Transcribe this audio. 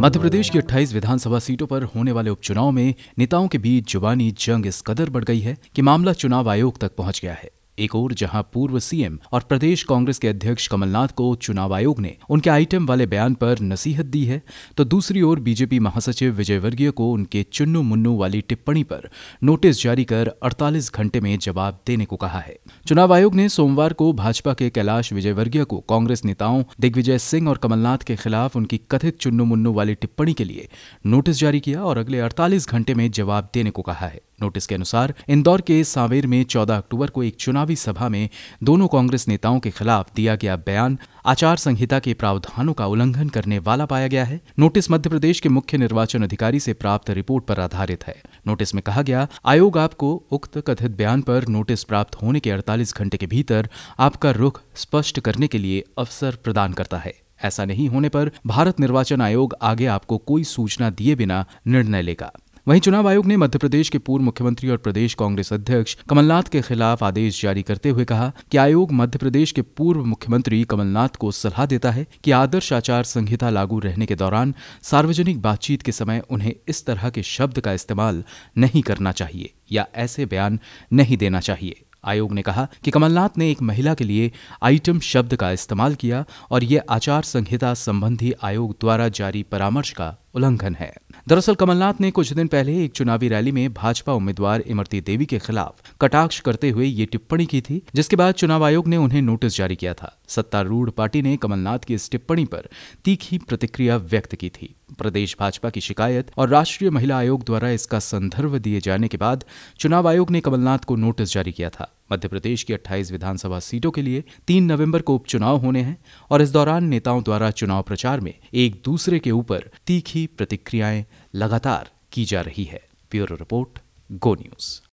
मध्य प्रदेश की 28 विधानसभा सीटों पर होने वाले उपचुनाव में नेताओं के बीच जुबानी जंग इस कदर बढ़ गई है कि मामला चुनाव आयोग तक पहुंच गया है एक ओर जहां पूर्व सीएम और प्रदेश कांग्रेस के अध्यक्ष कमलनाथ को चुनाव आयोग ने उनके आइटम वाले बयान पर नसीहत दी है तो दूसरी ओर बीजेपी महासचिव विजयवर्गीय को उनके चुन्नू मुन्नू वाली टिप्पणी पर नोटिस जारी कर 48 घंटे में जवाब देने को कहा है चुनाव आयोग ने सोमवार को भाजपा के कैलाश विजयवर्गीय को कांग्रेस नेताओं दिग्विजय सिंह और कमलनाथ के खिलाफ उनकी कथित चुन्नू मुन्नू वाली टिप्पणी के लिए नोटिस जारी किया और अगले अड़तालीस घंटे में जवाब देने को कहा है नोटिस के अनुसार इंदौर के सांवेर में चौदह अक्टूबर को एक चुनावी चुनावी सभा में दोनों कांग्रेस नेताओं के खिलाफ दिया गया बयान आचार संहिता के प्रावधानों का उल्लंघन करने वाला पाया गया है नोटिस मध्य प्रदेश के मुख्य निर्वाचन अधिकारी से प्राप्त रिपोर्ट पर आधारित है नोटिस में कहा गया आयोग आपको उक्त कथित बयान पर नोटिस प्राप्त होने के 48 घंटे के भीतर आपका रुख स्पष्ट करने के लिए अवसर प्रदान करता है ऐसा नहीं होने पर भारत निर्वाचन आयोग आगे आपको कोई सूचना दिए बिना निर्णय लेगा वहीं चुनाव आयोग ने मध्य प्रदेश के पूर्व मुख्यमंत्री और प्रदेश कांग्रेस अध्यक्ष कमलनाथ के खिलाफ आदेश जारी करते हुए कहा कि आयोग मध्य प्रदेश के पूर्व मुख्यमंत्री कमलनाथ को सलाह देता है कि आदर्श आचार संहिता लागू रहने के दौरान सार्वजनिक बातचीत के समय उन्हें इस तरह के शब्द का इस्तेमाल नहीं करना चाहिए या ऐसे बयान नहीं देना चाहिए आयोग ने कहा कि कमलनाथ ने एक महिला के लिए आइटम शब्द का इस्तेमाल किया और ये आचार संहिता संबंधी आयोग द्वारा जारी परामर्श का उल्लंघन है दरअसल कमलनाथ ने कुछ दिन पहले एक चुनावी रैली में भाजपा उम्मीदवार इमरती देवी के खिलाफ कटाक्ष करते हुए ये टिप्पणी की थी जिसके बाद चुनाव आयोग ने उन्हें नोटिस जारी किया था सत्तारूढ़ पार्टी ने कमलनाथ की इस टिप्पणी पर तीखी प्रतिक्रिया व्यक्त की थी प्रदेश भाजपा की शिकायत और राष्ट्रीय महिला आयोग द्वारा इसका संदर्भ दिए जाने के बाद चुनाव आयोग ने कमलनाथ को नोटिस जारी किया था मध्य प्रदेश की 28 विधानसभा सीटों के लिए 3 नवंबर को उपचुनाव होने हैं और इस दौरान नेताओं द्वारा चुनाव प्रचार में एक दूसरे के ऊपर तीखी प्रतिक्रियाएं लगातार की जा रही है ब्यूरो रिपोर्ट गो न्यूज़